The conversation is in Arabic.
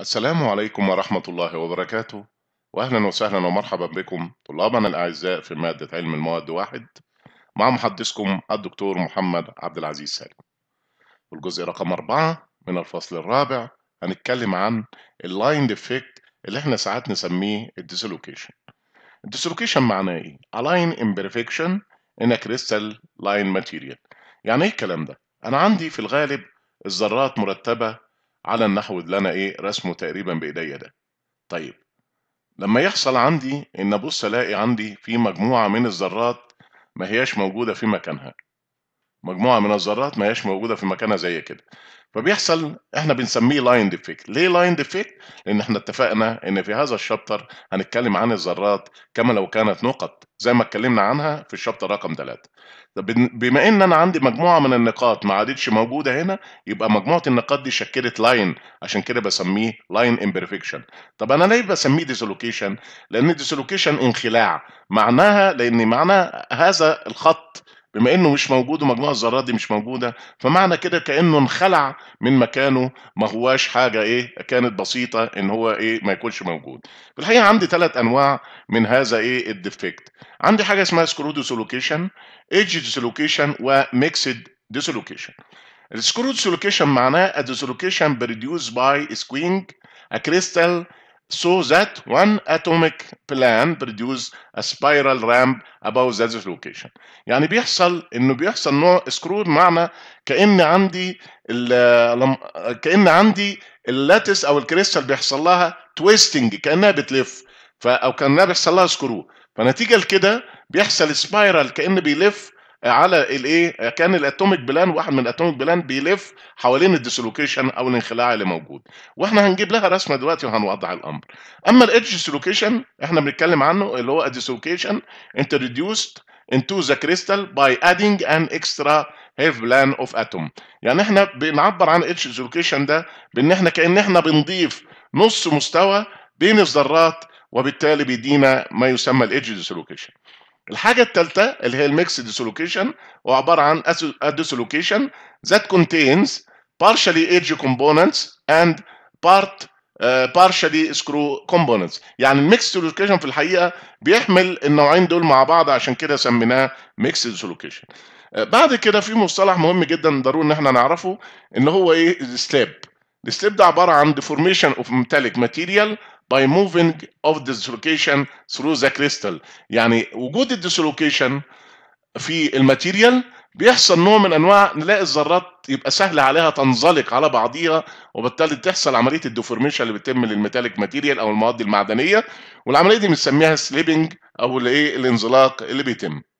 السلام عليكم ورحمة الله وبركاته وأهلا وسهلا ومرحبا بكم طلابنا الأعزاء في مادة علم المواد واحد مع محدثكم الدكتور محمد عبد العزيز سالم والجزء رقم أربعة من الفصل الرابع هنتكلم عن اللاين ديفكت اللي احنا ساعات نسميه الديسلوكيشن الديسلوكيشن معناه ايه؟ align imperfection in a crystal line material يعني ايه الكلام ده؟ انا عندي في الغالب الذرات مرتبة على النحو اللي انا ايه رسمه تقريبا بايديا ده طيب لما يحصل عندي ان ابص الاقي عندي في مجموعه من الذرات ما هياش موجوده في مكانها مجموعه من الذرات ما هياش موجوده في مكانها زي كده فبيحصل احنا بنسميه لاين ديفكت ليه لاين ديفكت لان احنا اتفقنا ان في هذا الشابتر هنتكلم عن الذرات كما لو كانت نقط زي ما اتكلمنا عنها في الشابتر رقم 3 بما ان انا عندي مجموعه من النقاط ما عادتش موجوده هنا يبقى مجموعه النقاط دي شكلت لاين عشان كده بسميه لاين امبرفكشن طب انا ليه بسميه ديسلوكيشن لان ديسلوكيشن انخلاع معناها لان معناها هذا الخط بما انه مش موجود ومجموعه الذرات دي مش موجوده فمعنى كده كانه انخلع من مكانه ما هواش حاجه ايه كانت بسيطه ان هو ايه ما يكونش موجود في الحقيقه عندي ثلاث انواع من هذا ايه الديفكت عندي حاجه اسمها سكرو ديسلوكيشن ايدج ديسلوكيشن وميكسد ديسلوكيشن السكرو ديسلوكيشن معناه a بريديوس باي سكوينج ا كريستال so that one atomic plan produce a spiral ramp above that location يعني بيحصل انه بيحصل نوع سكرو بمعنى كان عندي كان عندي اللاتس او الكريستال بيحصل لها تويستنج كانها بتلف او كانها بيحصل لها سكرو فنتيجه لكده بيحصل سبايرال كان بيلف على الايه كان الاتوميك بلان واحد من الاتوميك بلان بيلف حوالين الديسلوكيشن او الانخلاع اللي موجود واحنا هنجيب لها رسمه دلوقتي وهنوضح الامر اما الايدج ديسلوكيشن احنا بنتكلم عنه اللي هو ديسلوكيشن introduced انتو ذا كريستال باي ادينج ان اكسترا هيف بلان اوف اتوم يعني احنا بنعبر عن اتش ديسلوكيشن ده بان احنا كان احنا بنضيف نص مستوى بين الذرات وبالتالي بيدينا ما يسمى الايدج ديسلوكيشن الحاجه الثالثه اللي هي الميكس ديسلوكيشن هو عباره عن ديسلوكيشن dislocation that contains partially edge components and part uh, partially screw components يعني الميكس ديسلوكيشن في الحقيقه بيحمل النوعين دول مع بعض عشان كده سميناه ميكس ديسلوكيشن آه، بعد كده في مصطلح مهم جدا ضروري ان احنا نعرفه ان هو ايه السلاب السلاب ده عباره عن deformation of metallic material by moving of the dislocation through the crystal يعني وجود الديسلوكيشن في الماتيريال بيحصل نوع من انواع نلاقي الذرات يبقى سهل عليها تنزلق على بعضيها وبالتالي تحصل عمليه الديفورميشن اللي بتتم للميتاليك ماتيريال او المواد المعدنيه والعمليه دي بنسميها سليبنج او الايه الانزلاق اللي بيتم